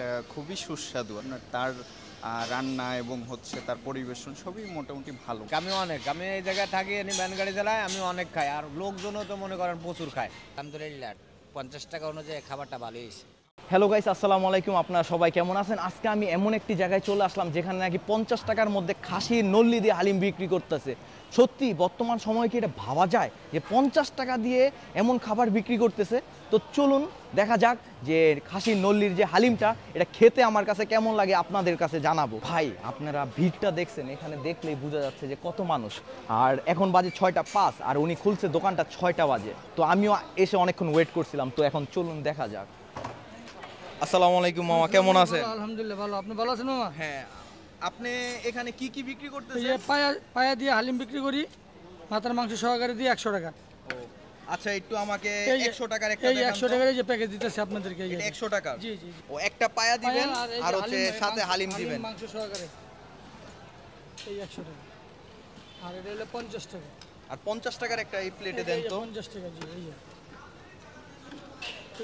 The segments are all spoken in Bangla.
এটা খুবই সুস্বাদু আপনার তার রান্না এবং হচ্ছে তার পরিবেশন সবই মোটামুটি ভালো আমি অনেক আমি এই জায়গায় থাকি এমনি ব্যান গাড়ি চালাই আমি অনেক খাই আর লোকজনও তো মনে করেন প্রচুর খায় আলহামদুলিল্লাহ পঞ্চাশ টাকা অনুযায়ী খাবারটা ভালোই হ্যালো গাইস আসসালামু আলাইকুম আপনারা সবাই কেমন আছেন আজকে আমি এমন একটি জায়গায় চলে আসলাম যেখানে নাকি পঞ্চাশ টাকার মধ্যে খাসি নল্লি দিয়ে হালিম বিক্রি করতেছে সত্যি বর্তমান সময় কি এটা ভাবা যায় যে পঞ্চাশ টাকা দিয়ে এমন খাবার বিক্রি করতেছে তো চলুন দেখা যাক যে খাসির নল্লির যে হালিমটা এটা খেতে আমার কাছে কেমন লাগে আপনাদের কাছে জানাবো ভাই আপনারা ভিড়টা দেখছেন এখানে দেখলেই বোঝা যাচ্ছে যে কত মানুষ আর এখন বাজে ছয়টা পাঁচ আর উনি খুলছে দোকানটা ছয়টা বাজে তো আমিও এসে অনেকক্ষণ ওয়েট করছিলাম তো এখন চলুন দেখা যাক আসসালামু আলাইকুম মামা কেমন আছেন আলহামদুলিল্লাহ ভালো আপনি ভালো আছেন মামা হ্যাঁ আপনি এখানে কি কি বিক্রি করতেছেন পায়া পায়া দিয়ে হালিম বিক্রি করি মাথার মাংস সহকারে দিয়ে একশো টাকা আচ্ছা একটু আমাকে 100 টাকার একটা এই 100 টাকার যে প্যাকেজ দিতেছি আপনাদেরকে 100 টাকা জি জি ও একটা পায়া দিবেন আর হচ্ছে সাথে হালিম দিবেন মাংস সহকারে এই 100 টাকা আর এটা হলো 50 টাকা আর 50 টাকার একটা এই প্লেটে দেন তো 50 টাকা জি এই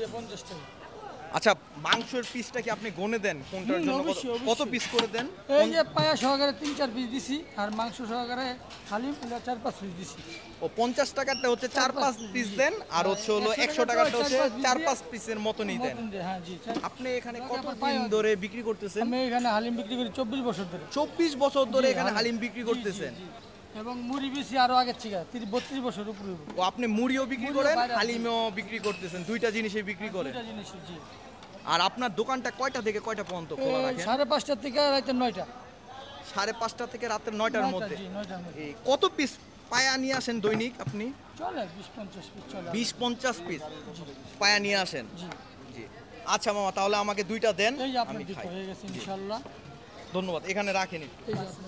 যে 50 টাকা আচ্ছা মাংসের পিসটা কি আপনি গনে দেন কোনটার জন্য কত পিস করে দেন এই যে পায়া সহকারে তিন চার পিস দিছি আর মাংস সহকারে খালি চার পাঁচ পিস দিছি ও 50 টাকাতে হ্যাঁ, হচ্ছে চার পাঁচ পিস দেন আর হচ্ছে হলো 100 টাকাতে হচ্ছে চার পাঁচ পিসের মত মতনই দেন হ্যাঁ জি আপনি এখানে কত দিন ধরে বিক্রি করতেছেন আমি এখানে হালিম বিক্রি করি 24 বছর ধরে 24 বছর ধরে এখানে হালিম বিক্রি করতেছেন এবং মুড়ি বেশি আরো আগে ঠিক বত্রিশ বছর উপরে ও আপনি মুড়িও বিক্রি করেন হালিমও বিক্রি করতেছেন দুইটা জিনিসই বিক্রি করেন দুইটা জি আর আপনার দোকানটা কয়টা থেকে কয়টা পর্যন্ত খোলা রাখেন সাড়ে পাঁচটা থেকে রাতে নয়টা সাড়ে পাঁচটা থেকে রাতের নয়টার মধ্যে কত পিস পায়া নিয়ে আসেন দৈনিক আপনি চলে বিশ পঞ্চাশ পিস চলে পিস পায়া নিয়ে আসেন জি আচ্ছা মামা তাহলে আমাকে দুইটা দেন ইনশাল্লাহ ধন্যবাদ এখানে রাখিনি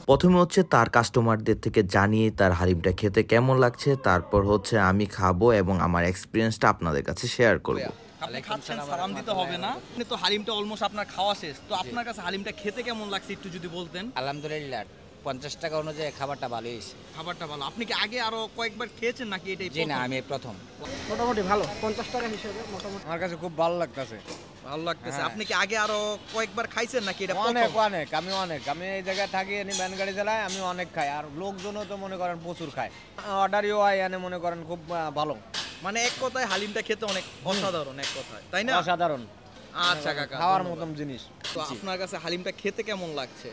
প্রথমে হচ্ছে তার কাস্টমারদের থেকে জানিয়ে তার হালিমটা খেতে কেমন লাগছে তারপর হচ্ছে আমি খাবো এবং আমার এক্সপিরিয়েন্সটা আপনাদের কাছে শেয়ার করবো আপনি খাচ্ছেন সালাম দিতে হবে না আপনি তো হালিমটা অলমোস্ট আপনার খাওয়া শেষ তো আপনার কাছে হালিমটা খেতে কেমন লাগছে একটু যদি বলতেন আলহামদুলিল্লাহ পঞ্চাশ টাকা অনুযায়ী খাবারটা ভালো এসে খাবারটা ভালো আপনি কি আগে আরো কয়েকবার খেয়েছেন নাকি এটাই না আমি প্রথম মোটামুটি ভালো পঞ্চাশ টাকা হিসেবে মোটামুটি আমার কাছে খুব ভালো লাগতেছে ভালো লাগতেছে হ্যাঁ। আপনি কি আগে আরো কয়েকবার খাইছেন নাকি এটা অনেক অনেক আমি অনেক আমি এই জায়গায় থাকি এনে গাড়ি চালাই আমি অনেক খাই আর লোকজনও তো মনে করেন প্রচুর খায় হয় এনে মনে করেন খুব ভালো মানে এক কথায় হালিমটা খেতে অনেক অসাধারণ এক কথায় তাই না অসাধারণ আচ্ছা মানে কাকা খাওয়ার মতন জিনিস তো আপনার কাছে হালিমটা খেতে কেমন লাগছে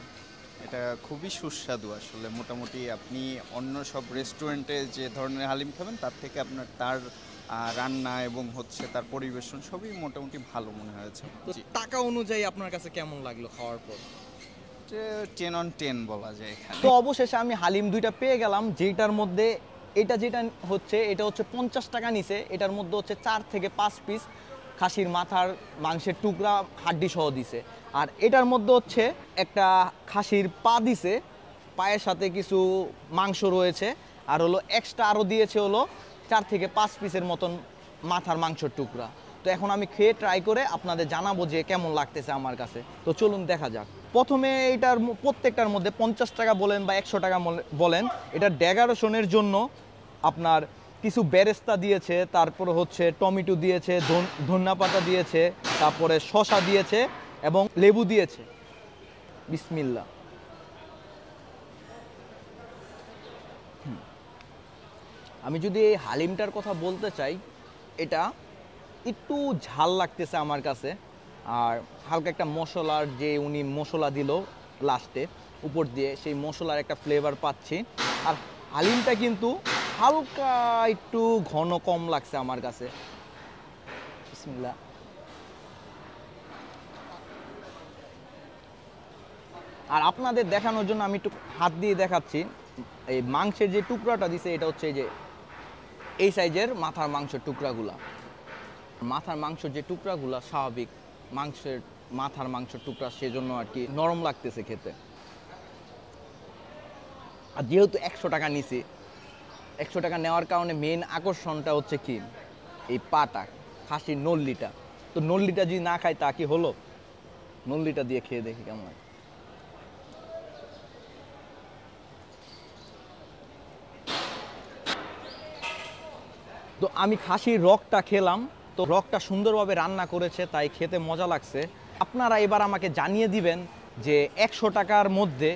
এটা খুবই সুস্বাদু আসলে মোটামুটি আপনি অন্য সব রেস্টুরেন্টে যে ধরনের হালিম খাবেন তার থেকে আপনার তার রান্না এবং হচ্ছে তার পরিবেশন সবই মোটামুটি ভালো মনে হয়েছে টাকা অনুযায়ী আপনার কাছে কেমন লাগলো খাওয়ার পর টেন অন টেন বলা যায় এখানে তো অবশেষে আমি হালিম দুইটা পেয়ে গেলাম যেটার মধ্যে এটা যেটা হচ্ছে এটা হচ্ছে পঞ্চাশ টাকা নিছে এটার মধ্যে হচ্ছে চার থেকে পাঁচ পিস খাসির মাথার মাংসের টুকরা হাড্ডি সহ দিছে আর এটার মধ্যে হচ্ছে একটা খাসির পা দিছে পায়ের সাথে কিছু মাংস রয়েছে আর হলো এক্সট্রা আরও দিয়েছে হলো চার থেকে পাঁচ পিসের মতন মাথার মাংসর টুকরা তো এখন আমি খেয়ে ট্রাই করে আপনাদের জানাবো যে কেমন লাগতেছে আমার কাছে তো চলুন দেখা যাক প্রথমে এটার প্রত্যেকটার মধ্যে পঞ্চাশ টাকা বলেন বা একশো টাকা বলেন এটা ডেগারোশনের জন্য আপনার কিছু বেরেস্তা দিয়েছে তারপরে হচ্ছে টমেটো দিয়েছে ধন্যা পাতা দিয়েছে তারপরে শশা দিয়েছে এবং লেবু দিয়েছে বিসমিল্লা হুম আমি যদি এই হালিমটার কথা বলতে চাই এটা একটু ঝাল লাগতেছে আমার কাছে আর হালকা একটা মশলার যে উনি মশলা দিল লাস্টে উপর দিয়ে সেই মশলার একটা ফ্লেভার পাচ্ছি আর হালিমটা কিন্তু হালকা একটু ঘন কম লাগছে আমার কাছে আর আপনাদের দেখানোর জন্য আমি একটু হাত দিয়ে দেখাচ্ছি এই মাংসের যে টুকরাটা দিছে এটা হচ্ছে এই যে এই সাইজের মাথার মাংসের টুকরাগুলা মাথার মাংসের যে টুকরাগুলা স্বাভাবিক মাংসের মাথার মাংসের টুকরা সেজন্য আর কি নরম লাগতেছে খেতে আর যেহেতু একশো টাকা নিছি একশো টাকা নেওয়ার কারণে মেন আকর্ষণটা হচ্ছে কি এই পাটা খাসির নল্লিটা তো নল্লিটা যদি না খাই তা কি হলো নল্লিটা দিয়ে খেয়ে দেখি কেমন হয় তো আমি খাসির রকটা খেলাম তো রকটা সুন্দরভাবে রান্না করেছে তাই খেতে মজা লাগছে আপনারা এবার আমাকে জানিয়ে দিবেন যে একশো টাকার মধ্যে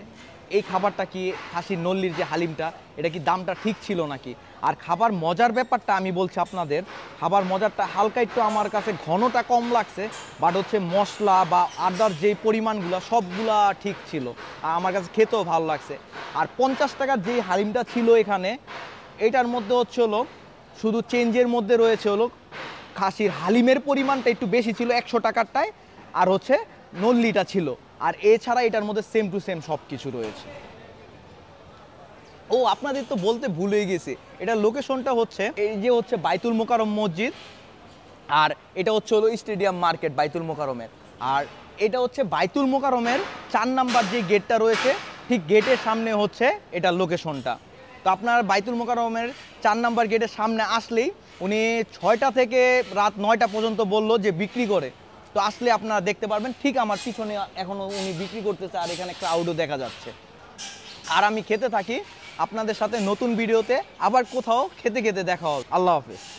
এই খাবারটা কি খাসির নল্লির যে হালিমটা এটা কি দামটা ঠিক ছিল নাকি আর খাবার মজার ব্যাপারটা আমি বলছি আপনাদের খাবার মজারটা হালকা একটু আমার কাছে ঘনটা কম লাগছে বাট হচ্ছে মশলা বা আদার যেই পরিমাণগুলো সবগুলা ঠিক ছিল আমার কাছে খেতেও ভালো লাগছে আর পঞ্চাশ টাকার যেই হালিমটা ছিল এখানে এটার মধ্যে হচ্ছে হলো শুধু চেঞ্জের মধ্যে রয়েছে হলো খাসির হালিমের পরিমাণটা একটু বেশি ছিল একশো টাকারটায় আর হচ্ছে নল্লিটা ছিল আর এছাড়া এটার মধ্যে সেম টু সেম সব কিছু রয়েছে ও আপনাদের তো বলতে ভুলেই গেছে এটা লোকেশনটা হচ্ছে এই যে হচ্ছে বাইতুল মোকারম মসজিদ আর এটা হচ্ছে হলো স্টেডিয়াম মার্কেট বাইতুল মোকারমের আর এটা হচ্ছে বাইতুল মোকারমের চার নাম্বার যে গেটটা রয়েছে ঠিক গেটের সামনে হচ্ছে এটার লোকেশনটা তো আপনার বাইতুল মোকারমের চার নাম্বার গেটের সামনে আসলেই উনি ছয়টা থেকে রাত নয়টা পর্যন্ত বলল যে বিক্রি করে তো আসলে আপনারা দেখতে পারবেন ঠিক আমার পিছনে এখনও উনি বিক্রি করতেছে আর এখানে ক্রাউডও দেখা যাচ্ছে আর আমি খেতে থাকি আপনাদের সাথে নতুন ভিডিওতে আবার কোথাও খেতে খেতে দেখা হবে আল্লাহ হাফিজ